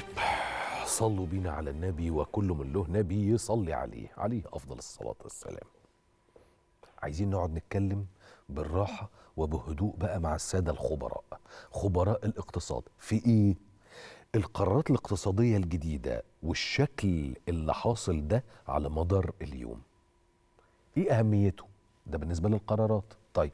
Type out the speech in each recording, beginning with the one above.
طيب صلوا بينا على النبي وكل من له نبي يصلي عليه عليه أفضل الصلاة والسلام عايزين نقعد نتكلم بالراحة وبهدوء بقى مع السادة الخبراء خبراء الاقتصاد في إيه؟ القرارات الاقتصادية الجديدة والشكل اللي حاصل ده على مدار اليوم إيه أهميته؟ ده بالنسبة للقرارات طيب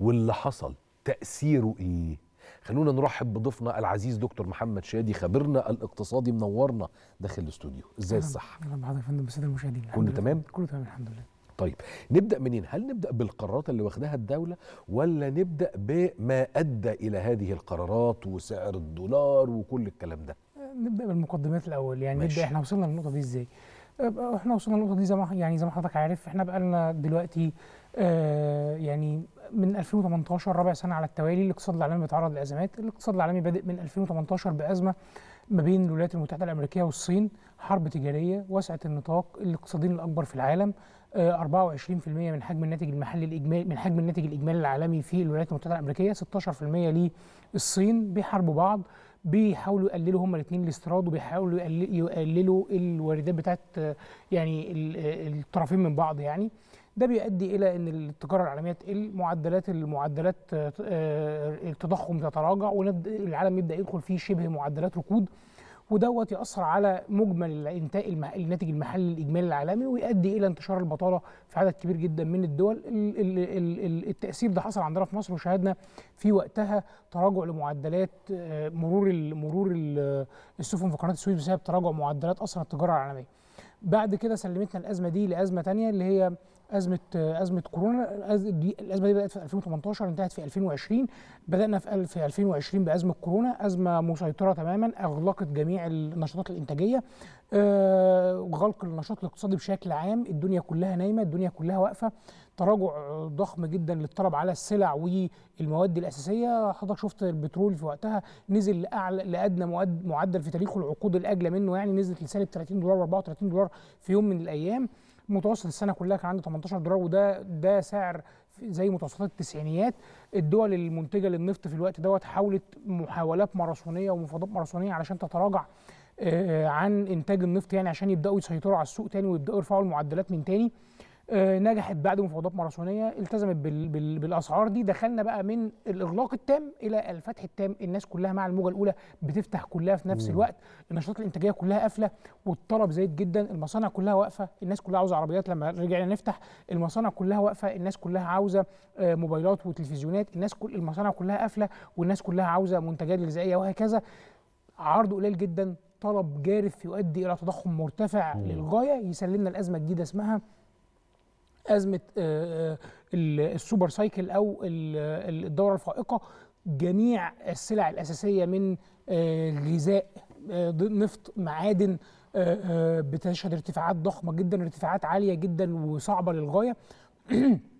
واللي حصل تأثيره إيه؟ خلونا نرحب بضيفنا العزيز دكتور محمد شادي خبيرنا الاقتصادي منورنا داخل الاستوديو ازاي الصحه اهلا بحضرتك يا فندم بالساده المشاهدين كله تمام كله تمام الحمد لله طيب نبدا منين هل نبدا بالقرارات اللي واخداها الدوله ولا نبدا بما ادى الى هذه القرارات وسعر الدولار وكل الكلام ده أه، نبدا بالمقدمات الاول يعني ماشي. نبدا احنا وصلنا للنقطه دي ازاي أه، احنا وصلنا للنقطه دي زي ما يعني زي ما حضرتك عارف احنا بقى لنا دلوقتي آه، يعني من 2018 رابع سنه على التوالي الاقتصاد العالمي بيتعرض لازمات، الاقتصاد العالمي بادئ من 2018 بازمه ما بين الولايات المتحده الامريكيه والصين، حرب تجاريه واسعه النطاق، الاقتصادين الاكبر في العالم، 24% آه، من حجم الناتج المحلي الاجمالي من حجم الناتج الاجمالي العالمي في الولايات المتحده الامريكيه، 16% للصين بيحاربوا بعض، بيحاولوا يقللوا هما الاثنين الاستيراد وبيحاولوا يقللوا الواردات بتاعت آه، يعني الطرفين من بعض يعني. ده بيؤدي الى ان التجاره العالميه تقل معدلات المعدلات آه، آه، التضخم تتراجع والعالم يبدا يدخل في شبه معدلات ركود ودوت ياثر على مجمل الانتاج الناتج المحلي الاجمالي العالمي ويؤدي الى انتشار البطاله في عدد كبير جدا من الدول التاثير ده حصل عندنا في مصر وشاهدنا في وقتها تراجع لمعدلات آه، مرور مرور السفن في قناه السويس بسبب تراجع معدلات اصلا التجاره العالميه بعد كده سلمتنا الازمه دي لازمه ثانيه اللي هي ازمه ازمه كورونا دي الازمه دي بدات في 2018 انتهت في 2020 بدانا في 2020 بازمه كورونا ازمه مسيطره تماما اغلقت جميع النشاطات الانتاجيه آه، غلق النشاط الاقتصادي بشكل عام الدنيا كلها نايمه الدنيا كلها واقفه تراجع ضخم جدا للطلب على السلع والمواد الاساسيه حضرتك شفت البترول في وقتها نزل لاعلى لادنى معدل في تاريخه العقود الاجلى منه يعني نزلت لسالب 30 دولار و 34 دولار في يوم من الايام متوسط السنه كلها كان عنده 18 دولار وده ده سعر زي متوسطات التسعينيات الدول المنتجه للنفط في الوقت دوت حاولت محاولات ماراثونيه ومفاوضات ماراثونيه علشان تتراجع آه، عن انتاج النفط يعني عشان يبداوا يسيطروا على السوق تاني ويبداوا يرفعوا المعدلات من تاني آه، نجحت بعد مفاوضات ماراثونيه التزمت بالاسعار دي دخلنا بقى من الاغلاق التام الى الفتح التام الناس كلها مع الموجه الاولى بتفتح كلها في نفس الوقت النشاطات الانتاجيه كلها قافله والطلب زايد جدا المصانع كلها واقفه الناس كلها عاوزه عربيات لما رجعنا نفتح المصانع كلها واقفه الناس كلها عاوزه آه، موبايلات وتلفزيونات الناس كل المصانع كلها قافله والناس كلها عاوزه منتجات غذائيه وهكذا عرض قليل جدا طلب جارف يؤدي الى تضخم مرتفع للغايه يسلمنا الازمه الجديده اسمها ازمه آه، آه، السوبر سايكل او الدوره الفائقه جميع السلع الاساسيه من آه، غذاء نفط معادن بتشهد ارتفاعات ضخمه جدا ارتفاعات عاليه جدا وصعبه للغايه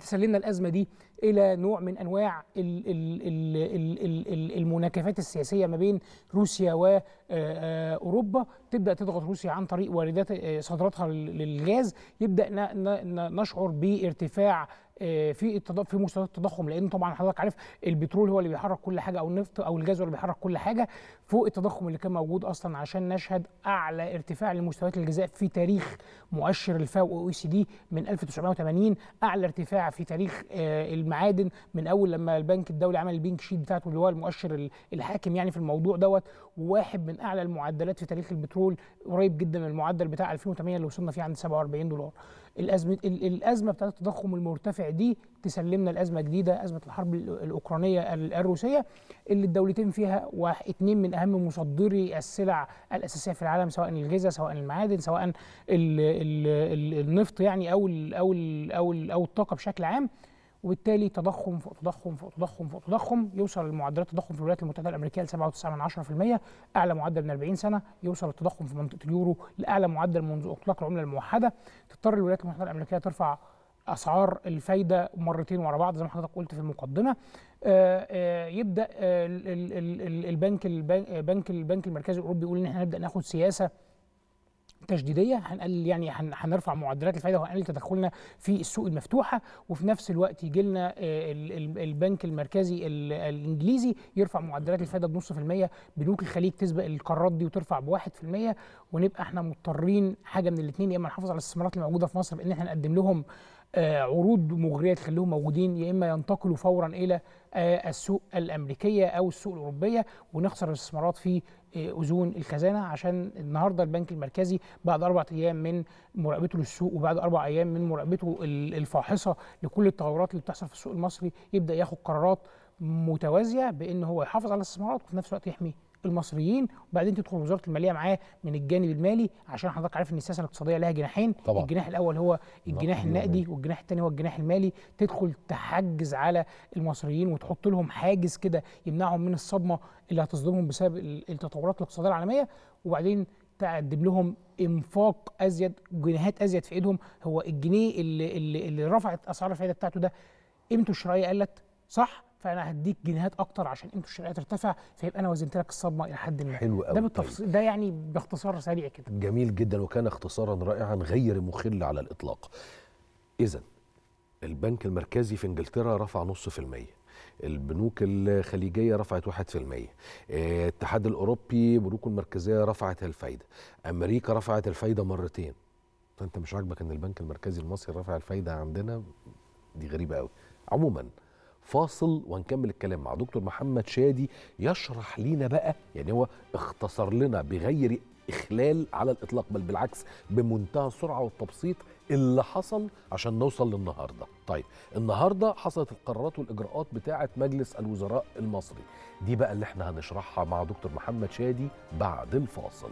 تسللنا الأزمة دي إلى نوع من أنواع المناكفات السياسية ما بين روسيا وأوروبا آه، آه، تبدأ تضغط روسيا عن طريق واردات آه، صادراتها للغاز يبدأ نشعر بارتفاع آه، في في مستويات التضخم لان طبعا حضرتك عارف البترول هو اللي بيحرك كل حاجه او النفط او الغاز هو اللي بيحرك كل حاجه فوق التضخم اللي كان موجود اصلا عشان نشهد اعلى ارتفاع لمستويات الغذاء في تاريخ مؤشر الفاو او سي دي من 1980 اعلى ارتفاع في تاريخ آه، المعادن من اول لما البنك الدولي عمل البينك شيت بتاعته اللي هو المؤشر الحاكم يعني في الموضوع دوت وواحد من اعلى المعدلات في تاريخ البترول قريب جدا من المعدل بتاع 2008 اللي وصلنا فيه عند 47 دولار الازمه الازمه بتاعت التضخم المرتفع دي تسلمنا لازمه جديده ازمه الحرب الاوكرانيه الروسيه اللي الدولتين فيها واثنين من اهم مصدري السلع الاساسيه في العالم سواء الغذاء سواء المعادن سواء الـ الـ الـ النفط يعني او الـ او الـ او, أو الطاقه بشكل عام وبالتالي تضخم فوق تضخم فوق تضخم فوق تضخم يوصل المعدلات التضخم في الولايات المتحده الامريكيه ل 7.9 اعلى معدل من 40 سنه يوصل التضخم في منطقه اليورو لاعلى معدل منذ اطلاق العمله الموحده تضطر الولايات المتحده الامريكيه ترفع اسعار الفايده مرتين ورا بعض زي ما حضرتك قلت في المقدمه آه، آه، يبدا آه، البنك البنك البنك المركزي الاوروبي يقول ان احنا نبدا ناخد سياسه تشديديه هنقلل يعني هنرفع معدلات الفائده وهنقلل تدخلنا في السوق المفتوحه وفي نفس الوقت يجي لنا آه، البنك المركزي الانجليزي يرفع معدلات الفائده بنص في المية بنوك الخليج تسبق القرارات دي وترفع بواحد في المية ونبقى احنا مضطرين حاجه من الاثنين يا اما نحافظ على الاستثمارات الموجوده في مصر بان احنا نقدم لهم آه، عروض مغريه تخليهم موجودين يا اما ينتقلوا فورا الى آه، السوق الامريكيه او السوق الاوروبيه ونخسر الاستثمارات في آه، اذون الخزانه عشان النهارده البنك المركزي بعد اربع ايام من مراقبته للسوق وبعد اربع ايام من مراقبته الفاحصه لكل التغيرات اللي بتحصل في السوق المصري يبدا ياخد قرارات متوازيه بان هو يحافظ على الاستثمارات وفي نفس الوقت يحمي المصريين وبعدين تدخل وزاره الماليه معاه من الجانب المالي عشان حضرتك عارف ان السياسه الاقتصاديه لها جناحين طبعا. الجناح الاول هو الجناح نعم. النقدي والجناح الثاني هو الجناح المالي تدخل تحجز على المصريين وتحط لهم حاجز كده يمنعهم من الصدمه اللي هتصدمهم بسبب التطورات الاقتصاديه العالميه وبعدين تقدم لهم انفاق ازيد جنيهات ازيد في ايدهم هو الجنيه اللي, اللي, اللي رفعت اسعار الفائده بتاعته ده قيمته الشرائيه قلت صح فانا هديك جنيهات اكتر عشان قيمته الشرعيه ترتفع فيبقى انا وزنت لك الصدمه الى حد ما حلو قوي ده بالتفصيل طيب. ده يعني باختصار سريع كده جميل جدا وكان اختصارا رائعا غير مخل على الاطلاق اذا البنك المركزي في انجلترا رفع نص في المية البنوك الخليجية رفعت واحد في المية الاتحاد الأوروبي بنوك المركزية رفعت الفايدة أمريكا رفعت الفايدة مرتين فأنت مش عاجبك أن البنك المركزي المصري رفع الفايدة عندنا دي غريبة قوي عموما فاصل وهنكمل الكلام مع دكتور محمد شادي يشرح لينا بقى يعني هو اختصر لنا بغير إخلال على الإطلاق بل بالعكس بمنتهى السرعة والتبسيط اللي حصل عشان نوصل للنهاردة طيب النهاردة حصلت القرارات والإجراءات بتاعة مجلس الوزراء المصري دي بقى اللي احنا هنشرحها مع دكتور محمد شادي بعد الفاصل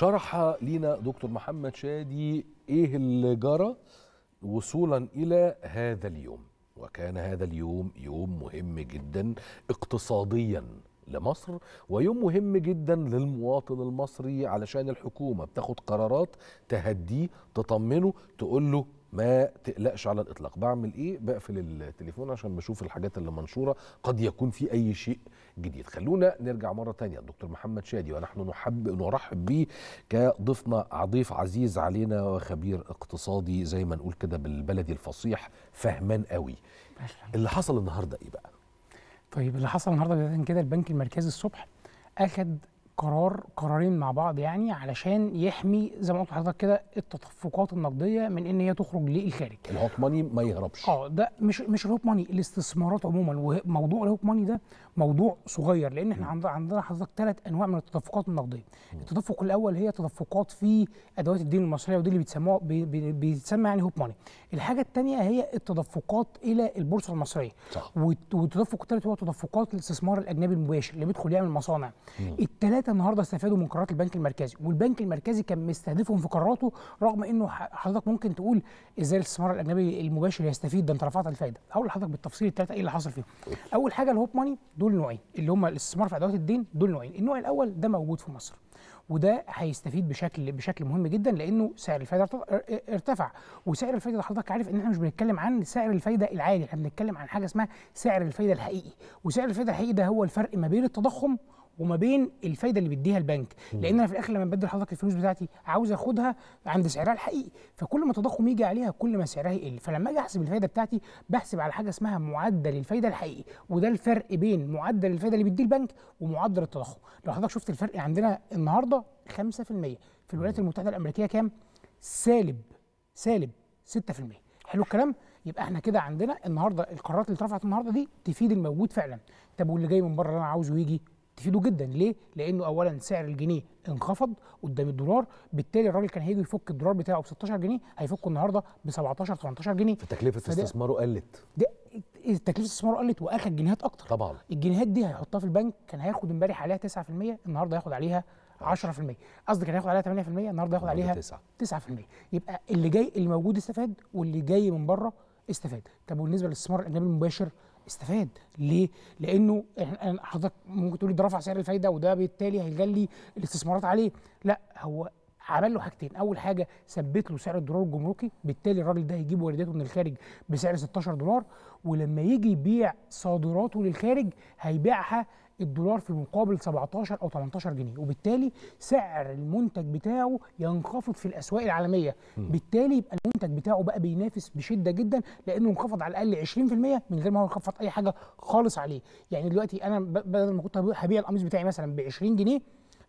شرح لينا دكتور محمد شادي ايه اللي جرى وصولا الى هذا اليوم وكان هذا اليوم يوم مهم جدا اقتصاديا لمصر ويوم مهم جدا للمواطن المصري علشان الحكومه بتاخد قرارات تهديه تطمنه تقول له ما تقلقش على الاطلاق بعمل ايه بقفل التليفون عشان بشوف الحاجات اللي منشوره قد يكون في اي شيء جديد خلونا نرجع مره تانية الدكتور محمد شادي ونحن نحب نرحب به كضيفنا ضيف عزيز علينا وخبير اقتصادي زي ما نقول كده بالبلدي الفصيح فهمان قوي اللي حصل النهارده ايه بقى طيب اللي حصل النهارده كده البنك المركزي الصبح اخد قرار قرارين مع بعض يعني علشان يحمي زي ما قلت لحضرتك كده التدفقات النقديه من ان هي تخرج للخارج الهوت ماني ما يهربش اه ده مش مش الهوت ماني الاستثمارات عموما وموضوع الهوت ماني ده موضوع صغير لان احنا عندنا عندنا حضرتك ثلاث انواع من التدفقات النقديه التدفق الاول هي تدفقات في ادوات الدين المصريه ودي اللي بيتسموها بيتسمى يعني هوت ماني الحاجه الثانيه هي التدفقات الى البورصه المصريه صح والتدفق الثالث هو تدفقات الاستثمار الاجنبي المباشر اللي بيدخل يعمل مصانع الثلاثه النهارده استفادوا من قرارات البنك المركزي والبنك المركزي كان مستهدفهم في قراراته رغم انه حضرتك ممكن تقول ازاي الاستثمار الاجنبي المباشر يستفيد ده انت رفعت الفائده هقول لحضرتك بالتفصيل الثلاثه ايه اللي حصل فيهم اول حاجه الهوب ماني دول نوعين اللي هم الاستثمار في ادوات الدين دول نوعين النوع الاول ده موجود في مصر وده هيستفيد بشكل بشكل مهم جدا لانه سعر الفايده ارتفع وسعر الفايده حضرتك عارف ان احنا مش بنتكلم عن سعر الفايده العادي احنا بنتكلم عن حاجه اسمها سعر الفايده الحقيقي وسعر الفايده الحقيقي ده هو الفرق ما بين التضخم وما بين الفايده اللي بيديها البنك لان انا في الاخر لما بدي لحضرتك الفلوس بتاعتي عاوز اخدها عند سعرها الحقيقي فكل ما التضخم يجي عليها كل ما سعرها يقل فلما اجي احسب الفايده بتاعتي بحسب على حاجه اسمها معدل الفايده الحقيقي وده الفرق بين معدل الفايده اللي بيديه البنك ومعدل التضخم لو حضرتك شفت الفرق عندنا النهارده 5% في الولايات المتحده الامريكيه كام سالب سالب 6% حلو الكلام يبقى احنا كده عندنا النهارده القرارات اللي اترفعت النهارده دي تفيد الموجود فعلا طب واللي جاي من بره اللي انا عاوزه يجي تفيده جدا ليه؟ لانه اولا سعر الجنيه انخفض قدام الدولار بالتالي الراجل كان هيجي يفك الدولار بتاعه ب 16 جنيه هيفكه النهارده ب 17 18 جنيه فتكلفه استثماره قلت ده تكلفه استثماره قلت واخد جنيهات اكتر طبعا الجنيهات دي هيحطها في البنك كان هياخد امبارح عليها 9% النهارده هياخد عليها 10% قصدي كان هياخد عليها 8% النهارده هياخد عليها 9 9% يبقى اللي جاي اللي موجود استفاد واللي جاي من بره استفاد طب وبالنسبه للاستثمار الاجنبي المباشر استفاد ليه؟ لانه حضرتك ممكن تقول ده رفع سعر الفايده وده بالتالي هيجلي الاستثمارات عليه لا هو عمل له حاجتين اول حاجه ثبت له سعر الدولار الجمركي بالتالي الراجل ده هيجيب وارداته من الخارج بسعر 16 دولار ولما يجي يبيع صادراته للخارج هيبيعها الدولار في مقابل 17 او 18 جنيه وبالتالي سعر المنتج بتاعه ينخفض في الاسواق العالميه بالتالي يبقى المنتج بتاعه بقى بينافس بشده جدا لانه انخفض على الاقل 20% من غير ما هو يخفض اي حاجه خالص عليه يعني دلوقتي انا بدل ما كنت هبيع القميص بتاعي مثلا ب 20 جنيه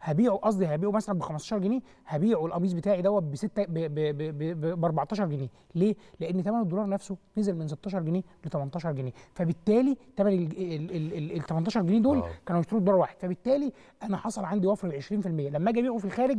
هبيعه قصدي هبيعه مثلا ب 15 جنيه هبيعه القميص بتاعي دوت ب 6 ب 14 جنيه ليه؟ لان ثمن الدولار نفسه نزل من 16 جنيه ل 18 جنيه فبالتالي ثمن ال 18 جنيه دول آه. كانوا يشتروا دولار واحد فبالتالي انا حصل عندي وفر ب 20% لما اجي ابيعه في الخارج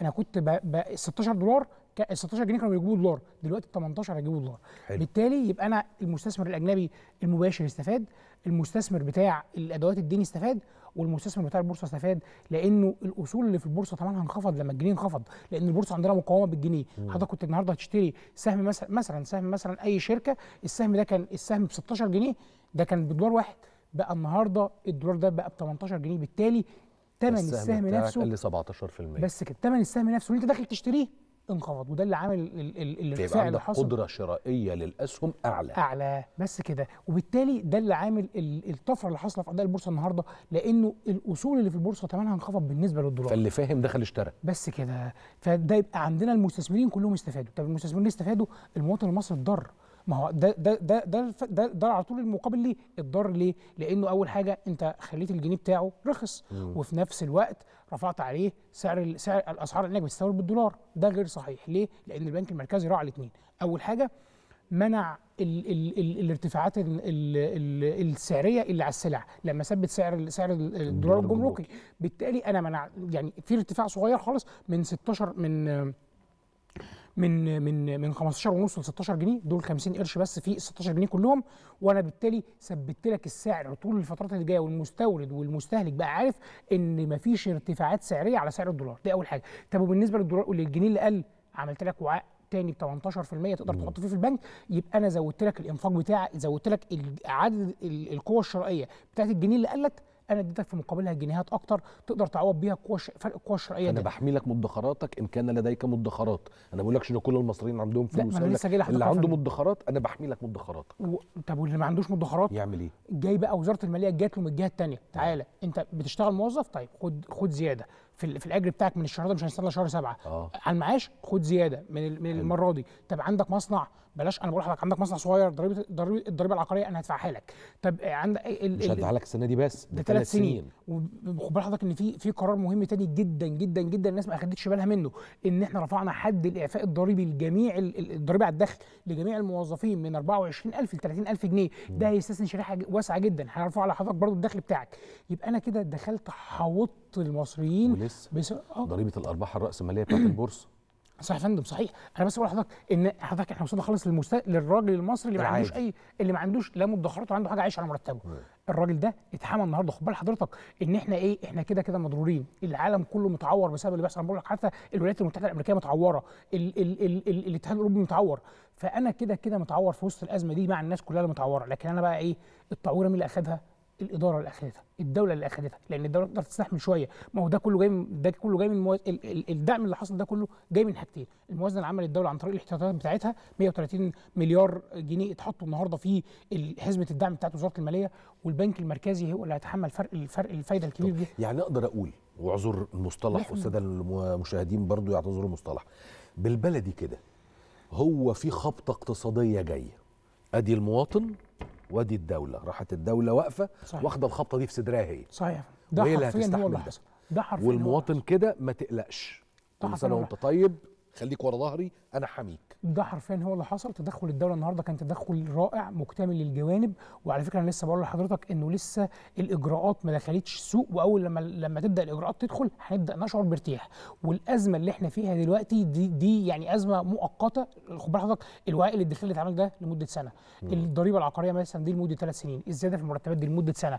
انا كنت ب 16 دولار 16 جنيه كانوا بيجيبوا دولار دلوقتي 18 هيجيبوا دولار حلو. بالتالي يبقى انا المستثمر الاجنبي المباشر استفاد المستثمر بتاع الادوات الديني استفاد والمستثمر بتاع البورصه استفاد لانه الاصول اللي في البورصه طبعا هنخفض لما الجنيه انخفض لان البورصه عندنا مقاومه بالجنيه حضرتك كنت النهارده هتشتري سهم مثلا مثلا سهم مثلا اي شركه السهم ده كان السهم ب 16 جنيه ده كان بدولار واحد بقى النهارده الدولار ده بقى ب 18 جنيه بالتالي ثمن السهم, السهم نفسه اللي 17% بس كده ثمن السهم نفسه اللي انت داخل تشتريه انخفض وده اللي عامل الارتفاع طيب، اللي حصل قدره شرائيه للاسهم اعلى اعلى بس كده وبالتالي ده اللي عامل الطفره اللي حاصله في اداء البورصه النهارده لانه الاصول اللي في البورصه ثمنها انخفض بالنسبه للدولار فاللي فاهم دخل اشترى بس كده فده يبقى عندنا المستثمرين كلهم استفادوا طب المستثمرين استفادوا المواطن المصري اتضر ما هو ده ده ده ده ده, على طول المقابل ليه الضر ليه لانه اول حاجه انت خليت الجنيه بتاعه رخص مم. وفي نفس الوقت رفعت عليه سعر سعر الاسعار لانك بتستورد بالدولار ده غير صحيح ليه لان البنك المركزي راعى الاثنين اول حاجه منع الـ الـ الـ الارتفاعات الـ الـ السعريه اللي على السلع لما ثبت سعر سعر الدولار الجمركي بالتالي انا منع يعني في ارتفاع صغير خالص من 16 من من من من 15 ونص ل 16 جنيه دول 50 قرش بس في ال 16 جنيه كلهم وانا بالتالي ثبت لك السعر طول الفترات اللي جايه والمستورد والمستهلك بقى عارف ان مفيش ارتفاعات سعريه على سعر الدولار دي اول حاجه طب وبالنسبه للدولار للجنيه اللي قل عملت لك وعاء تاني ب 18% تقدر تحط فيه في البنك يبقى انا زودت لك الانفاق بتاعك زودت لك عدد القوه الشرائيه بتاعت الجنيه اللي قلت انا اديتك في مقابلها جنيهات اكتر تقدر تعوض بيها كوش فرق القوى الشرعيه انا بحميلك مدخراتك ان كان لديك مدخرات انا ما بقولكش ان كل المصريين عندهم فلوس أنا لسه جاي اللي عنده مدخرات انا بحميلك مدخراتك و... طب واللي ما عندوش مدخرات يعمل ايه جاي بقى وزاره الماليه جات له من الجهه الثانيه تعالى آه. انت بتشتغل موظف طيب خد خد زياده في, في الاجر بتاعك من الشهر ده مش هنستنى شهر سبعه آه. على المعاش خد زياده من من المره دي طب عندك مصنع بلاش انا بقول لحضرتك عندك مصنع صغير ضريبه الضريبه العقاريه انا هدفعها لك طب آه، عندك مش هدفعها لك السنه دي بس ده ثلاث سنين, سنين. وخد بال حضرتك ان في في قرار مهم تاني جدا جدا جدا الناس ما اخدتش بالها منه ان احنا رفعنا حد الاعفاء الضريبي لجميع الضريبه على الدخل لجميع الموظفين من 24000 ل 30000 جنيه ده هيستثني شريحه واسعه جدا هيرفع على حضرتك برضه الدخل بتاعك يبقى انا كده دخلت حوطت المصريين ولسه بس... آه. ضريبه الارباح الراسماليه بتاعت البورصه صح يا فندم صحيح انا بس بقول لحضرتك ان حضرتك احنا وصلنا خالص للمست... للراجل المصري اللي ما عندوش اي اللي ما عندوش لا مدخرات وعنده حاجه عايش على مرتبه الراجل ده اتحمى النهارده خد بال حضرتك ان احنا ايه احنا كده كده مضرورين العالم كله متعور بسبب اللي بيحصل بقول لك حتى الولايات المتحده الامريكيه متعوره ال... ال... ال... ال... الاتحاد الاوروبي متعور فانا كده كده متعور في وسط الازمه دي مع الناس كلها اللي متعوره لكن انا بقى ايه التعويره مين اللي اخذها الاداره اللي اخذتها الدوله اللي اخذتها لان الدوله تقدر تستحمل شويه ما هو ده كله جاي من ده كله جاي من مواز... الدعم اللي حصل ده كله جاي من حاجتين الموازنه العامه للدوله عن طريق الاحتياطات بتاعتها 130 مليار جنيه اتحطوا النهارده في حزمه الدعم بتاعت وزاره الماليه والبنك المركزي هو اللي هيتحمل فرق الفرق الفايده الكبير دي يعني اقدر اقول واعذر المصطلح والساده المشاهدين برضو يعتذروا المصطلح بالبلدي كده هو في خبطه اقتصاديه جايه ادي المواطن وادي الدوله راحت الدوله واقفه واخده الخبطه دي في صدرها هي صحيح ده هو اللي حصل ده, ده والمواطن كده ما تقلقش كل سنه انت طيب خليك ورا ظهري انا حميك ده حرفيا هو اللي حصل تدخل الدوله النهارده كان تدخل رائع مكتمل للجوانب وعلى فكره انا لسه بقول لحضرتك انه لسه الاجراءات ما دخلتش السوق واول لما لما تبدا الاجراءات تدخل هنبدا نشعر بارتياح والازمه اللي احنا فيها دلوقتي دي, دي يعني ازمه مؤقته خد بالك حضرتك الوائل الدخل اللي اتعمل ده لمده سنه الضريبه العقاريه مثلا دي لمده ثلاث سنين الزياده في المرتبات دي لمده سنه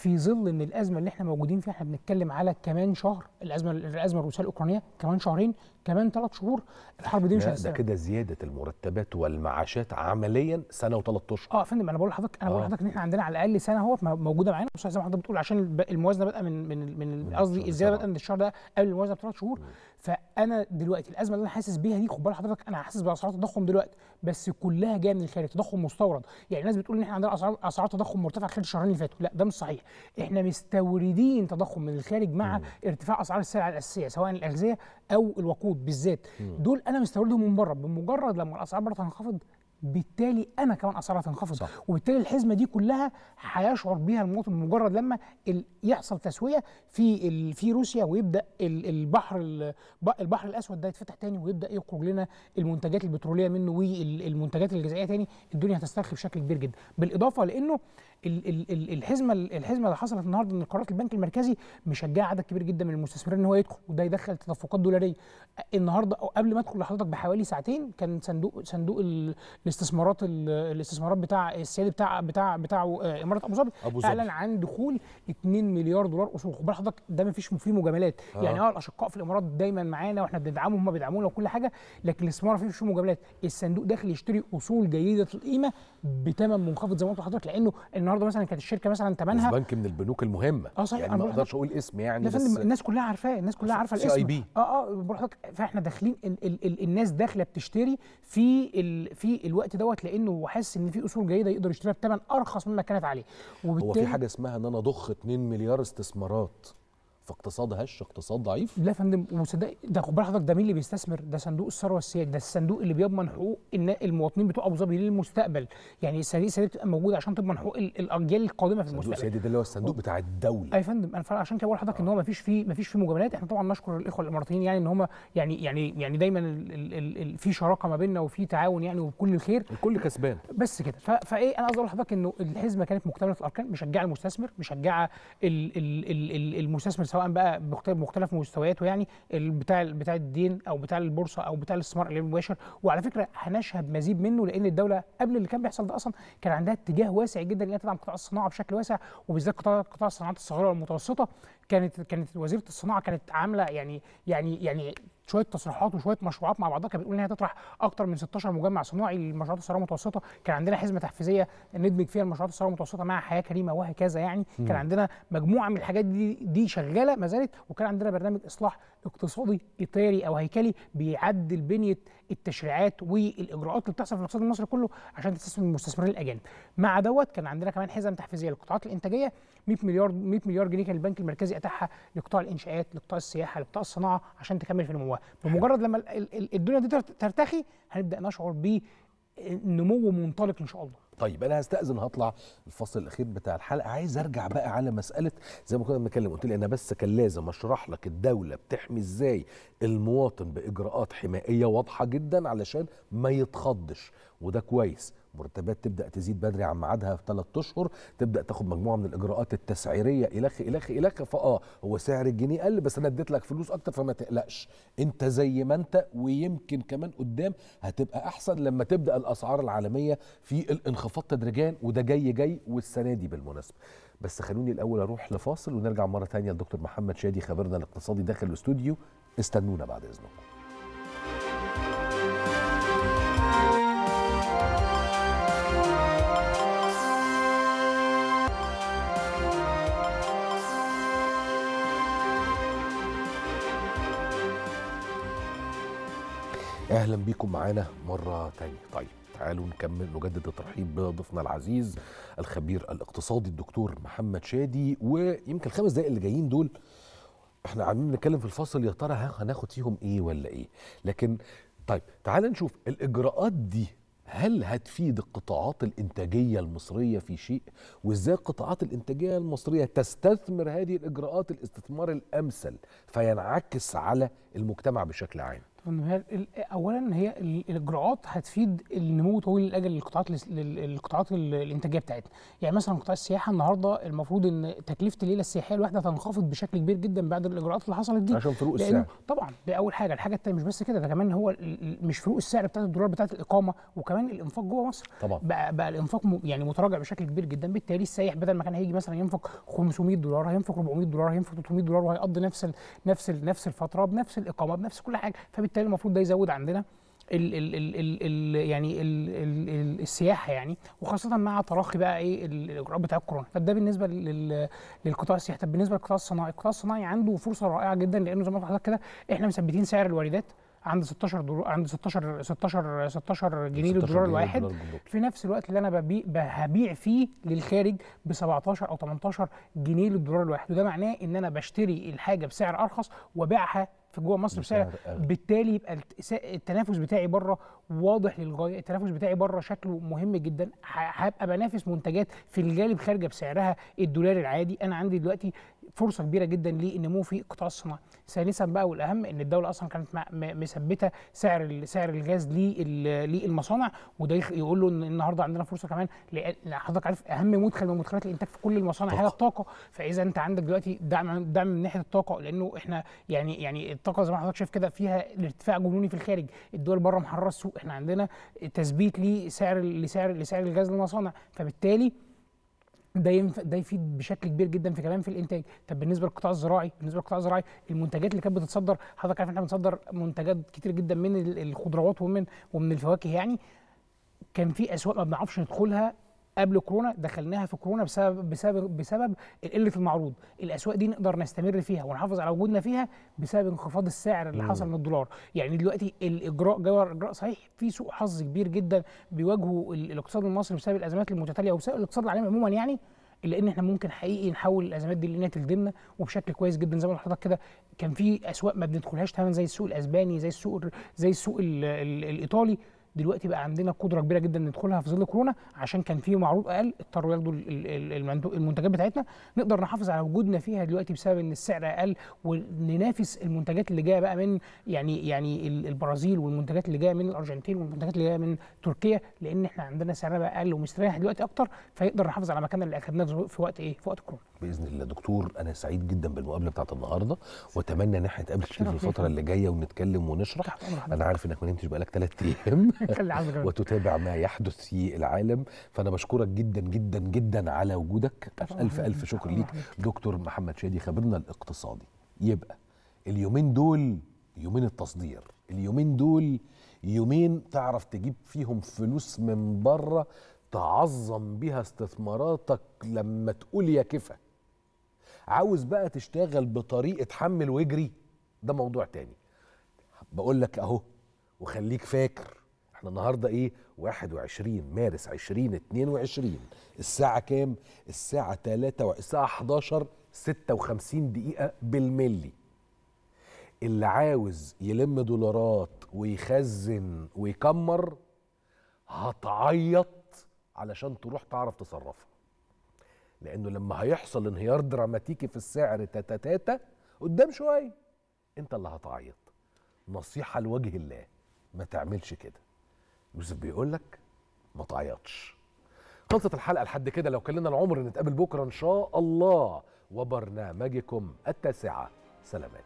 في ظل ان الازمه اللي احنا موجودين فيها احنا بنتكلم على كمان شهر الازمه الازمه الروسيه الاوكرانيه كمان شهرين كمان ثلاث شهور الحرب دي مش هتستمر ده كده زياده المرتبات والمعاشات عمليا سنه وثلاث اشهر اه يا فندم انا بقول لحضرتك انا آه. بقول لحضرتك ان احنا عندنا على الاقل سنه اهوت موجوده معانا بس زي ما حضرتك بتقول عشان الموازنه بادئه من من قصدي الزياده بادئه من الشهر ده قبل الموازنه بثلاث شهور م. فانا دلوقتي الازمه اللي انا حاسس بيها دي خد بال حضرتك انا حاسس باسعار تضخم دلوقتي بس كلها جايه من الخارج تضخم مستورد يعني الناس بتقول ان احنا عندنا اسعار اسعار تضخم مرتفعه خلال الشهرين اللي فاتوا لا ده مش صحيح احنا مستوردين تضخم من الخارج مع مم. ارتفاع اسعار السلع الاساسيه سواء الاغذيه او الوقود بالذات مم. دول انا مستوردهم من بره بمجرد لما الاسعار بره تنخفض بالتالي انا كمان اسعارها تنخفض صح. وبالتالي الحزمه دي كلها هيشعر بيها المواطن مجرد لما يحصل تسويه في في روسيا ويبدا البحر البحر الاسود ده يتفتح تاني ويبدا يخرج لنا المنتجات البتروليه منه والمنتجات الغذائيه تاني الدنيا هتسترخي بشكل كبير جدا بالاضافه لانه الحزمه الحزمه اللي حصلت النهارده ان قرارات البنك المركزي مشجعه عدد كبير جدا من المستثمرين ان هو يدخل وده يدخل تدفقات دولاريه النهارده او قبل ما ادخل لحضرتك بحوالي ساعتين كان صندوق صندوق الاستثمارات الاستثمارات بتاع السيادي بتاع بتاع بتاع آه، اماره ابو ظبي اعلن عن دخول 2 مليار دولار اصول خد حضرتك ده ما فيش فيه مجاملات آه. يعني اه الاشقاء في الامارات دايما معانا واحنا بندعمهم هم بيدعمونا وكل حاجه لكن الاستثمار ما فيش مجاملات الصندوق داخل يشتري اصول جيده القيمه بثمن منخفض زي ما قلت لحضرتك لانه النهارده مثلا كانت الشركه مثلا تمنها بنك من البنوك المهمه اه صحيح يعني ما اقدرش اقول اسم يعني بس الناس كلها عارفاه الناس كلها عارفه الاسم اي بي اه اه بروح فاحنا داخلين ال ال ال الناس داخله بتشتري في ال في الوقت دوت لانه حاسس ان في اصول جيده يقدر يشتريها بثمن ارخص مما كانت عليه وبالتالي هو في حاجه اسمها ان انا ضخ 2 مليار استثمارات في اقتصاد هش اقتصاد ضعيف لا يا فندم وصدق ده خد حضرتك ده مين اللي بيستثمر ده صندوق الثروه السياديه ده الصندوق اللي بيضمن حقوق ان المواطنين بتوع ابو ظبي للمستقبل يعني الصناديق السياديه بتبقى موجوده عشان تضمن حقوق الاجيال القادمه في المستقبل الصندوق السيادي ده اللي هو الصندوق بتاع الدوله اي فندم انا عشان كده بقول لحضرتك آه. ان هو ما فيش فيه ما فيش فيه مجاملات احنا طبعا نشكر الاخوه الاماراتيين يعني ان هم يعني يعني يعني دايما في شراكه ما بيننا وفي تعاون يعني وكل الخير الكل كسبان بس كده فايه انا عايز اقول لحضرتك انه الحزمه كانت مكتمله الاركان مشجعه المستثمر مشجعه المستثمر سواء سواء بقى بمختلف مستوياته يعني بتاع بتاع الدين او بتاع البورصه او بتاع الاستثمار المباشر وعلى فكره هنشهد مزيد منه لان الدوله قبل اللي كان بيحصل ده اصلا كان عندها اتجاه واسع جدا انها تدعم قطاع الصناعه بشكل واسع وبالذات قطاع قطاع الصناعات الصغيره والمتوسطه كانت كانت وزيره الصناعه كانت عامله يعني يعني يعني شويه تصريحات وشويه مشروعات مع بعضها كانت بتقول ان هي تطرح اكتر من 16 مجمع صناعي لمشروعات الثروه المتوسطه كان عندنا حزمه تحفيزيه ندمج فيها المشروعات الثروه المتوسطه مع حياه كريمه وهكذا يعني كان عندنا مجموعه من الحاجات دي دي شغاله ما زالت وكان عندنا برنامج اصلاح اقتصادي اطاري او هيكلي بيعدل بنيه التشريعات والاجراءات اللي بتحصل في الاقتصاد المصري كله عشان تستثمر المستثمرين الاجانب مع دوت كان عندنا كمان حزم تحفيزيه للقطاعات الانتاجيه 100 مليار 100 مليار جنيه كان البنك المركزي اتاحها لقطاع الانشاءات لقطاع السياحه لقطاع الصناعه عشان تكمل في نموها بمجرد لما الدنيا دي ترتخي هنبدا نشعر بنمو منطلق ان شاء الله طيب انا هستاذن هطلع الفصل الاخير بتاع الحلقه عايز ارجع بقى على مساله زي ما كنا بنتكلم قلت لي انا بس كان لازم اشرح لك الدوله بتحمي ازاي المواطن باجراءات حمائيه واضحه جدا علشان ما يتخضش وده كويس مرتبات تبدا تزيد بدري عن ميعادها في ثلاث اشهر تبدا تاخد مجموعه من الاجراءات التسعيريه الخ الخ الخ فاه هو سعر الجنيه قل بس انا اديت لك فلوس اكتر فما تقلقش انت زي ما انت ويمكن كمان قدام هتبقى احسن لما تبدا الاسعار العالميه في الانخفاض تدريجيا وده جاي جاي والسنه دي بالمناسبه بس خلوني الاول اروح لفاصل ونرجع مره ثانيه لدكتور محمد شادي خبيرنا الاقتصادي داخل الاستوديو استنونا بعد اذنكم اهلا بيكم معانا مره تانية طيب تعالوا نكمل نجدد الترحيب بضيفنا العزيز الخبير الاقتصادي الدكتور محمد شادي ويمكن الخمس دقائق اللي جايين دول احنا عاملين نتكلم في الفصل يا ترى هناخد فيهم ايه ولا ايه لكن طيب تعالى نشوف الاجراءات دي هل هتفيد القطاعات الانتاجيه المصريه في شيء وازاي القطاعات الانتاجيه المصريه تستثمر هذه الاجراءات الاستثمار الامثل فينعكس على المجتمع بشكل عام اولا هي الاجراءات هتفيد النمو طويل الاجل للقطاعات للقطاعات الانتاجيه بتاعتنا يعني مثلا قطاع السياحه النهارده المفروض ان تكلفه الليله السياحيه الواحده تنخفض بشكل كبير جدا بعد الاجراءات اللي حصلت دي عشان فروق السعر طبعا دي اول حاجه الحاجه الثانيه مش بس كده ده كمان هو مش فروق السعر بتاعت الدولار بتاعت الاقامه وكمان الانفاق جوه مصر طبعا بقى, بقى الانفاق يعني متراجع بشكل كبير جدا بالتالي السائح بدل ما كان هيجي مثلا ينفق 500 دولار هينفق 400 دولار هينفق 300 دولار وهيقضي نفس نفس نفس الفتره بنفس الاقامه بنفس كل حاجه وبالتالي المفروض ده يزود عندنا الـ الـ الـ الـ يعني الـ الـ الـ السياحه يعني وخاصه مع تراخي بقى ايه الاجراءات بتاع الكورونا طب ده بالنسبه للقطاع السياحي طب بالنسبه للقطاع الصناعي القطاع الصناعي عنده فرصه رائعه جدا لانه زي ما حضرتك كده احنا مثبتين سعر الواردات عند 16 دولار عند 16 16 16 جنيه للدولار الواحد في نفس الوقت اللي انا ببيع هبيع فيه للخارج ب 17 او 18 جنيه للدولار الواحد وده معناه ان انا بشتري الحاجه بسعر ارخص وبيعها في جوه مصر بسعر بالتالي يبقى التنافس بتاعي بره واضح للغايه التنافس بتاعي بره شكله مهم جدا هبقى بنافس منتجات في الجانب خارجه بسعرها الدولار العادي انا عندي دلوقتي فرصه كبيره جدا للنمو في قطاع الصناعه ثالثا بقى والاهم ان الدوله اصلا كانت مثبته سعر سعر الغاز للمصانع وده يقول له ان النهارده عندنا فرصه كمان حضرتك عارف اهم مدخل من مدخلات الانتاج في كل المصانع هي الطاقه فاذا انت عندك دلوقتي دعم دعم من ناحيه الطاقه لانه احنا يعني يعني الطاقه زي ما حضرتك شايف كده فيها ارتفاع جنوني في الخارج الدول بره محرره السوق احنا عندنا تثبيت لسعر لسعر لسعر الغاز للمصانع فبالتالي ده ينف... ده يفيد بشكل كبير جدا في كمان في الانتاج طب بالنسبه للقطاع الزراعي بالنسبه للقطاع الزراعي المنتجات اللي كانت بتتصدر حضرتك عارف احنا بنصدر منتجات كتير جدا من الخضروات ومن ومن الفواكه يعني كان في اسواق ما بنعرفش ندخلها قبل كورونا دخلناها في كورونا بسبب بسبب بسبب قله المعروض الاسواق دي نقدر نستمر فيها ونحافظ على وجودنا فيها بسبب انخفاض السعر اللي حصل من الدولار يعني دلوقتي الاجراء جوار اجراء صحيح في سوء حظ كبير جدا بيواجهه الاقتصاد المصري بسبب الازمات المتتاليه وبسبب الاقتصاد العالمي عموما يعني الا ان احنا ممكن حقيقي نحول الازمات دي لانها تلدمنا وبشكل كويس جدا زي ما حضرتك كده كان في اسواق ما بندخلهاش تماما زي السوق الاسباني زي السوق زي السوق الايطالي دلوقتي بقى عندنا قدره كبيره جدا ندخلها في ظل كورونا عشان كان في معروض اقل اضطروا ياخدوا المنتجات بتاعتنا نقدر نحافظ على وجودنا فيها دلوقتي بسبب ان السعر اقل وننافس المنتجات اللي جايه بقى من يعني يعني البرازيل والمنتجات اللي جايه من الارجنتين والمنتجات اللي جايه من تركيا لان احنا عندنا سعرها بقى اقل ومستريح دلوقتي اكتر فيقدر نحافظ على مكاننا اللي اخدناه في وقت ايه في وقت كورونا باذن الله دكتور انا سعيد جدا بالمقابله بتاعت النهارده واتمنى ان احنا نتقابل كتير في الفتره اللي جايه ونتكلم ونشرح انا عارف انك ما نمتش بقالك ثلاث ايام وتتابع ما يحدث في العالم فانا بشكرك جدا جدا جدا على وجودك الف الف شكر ليك دكتور محمد شادي خبيرنا الاقتصادي يبقى اليومين دول يومين التصدير اليومين دول يومين تعرف تجيب فيهم فلوس من بره تعظم بها استثماراتك لما تقول يا كفا عاوز بقى تشتغل بطريقه حمل واجري ده موضوع تاني بقول لك اهو وخليك فاكر احنا النهارده ايه 21 مارس 2022 الساعه كام الساعه 3 و... الساعه 11 56 دقيقه بالملي اللي عاوز يلم دولارات ويخزن ويكمر هتعيط علشان تروح تعرف تصرفها لانه لما هيحصل انهيار دراماتيكي في السعر تاتا تاتا قدام شويه انت اللي هتعيط نصيحه لوجه الله ما تعملش كده يوسف بيقول لك ما تعيطش خلصت الحلقه لحد كده لو كلنا العمر نتقابل بكره ان شاء الله وبرنامجكم التاسعه سلامات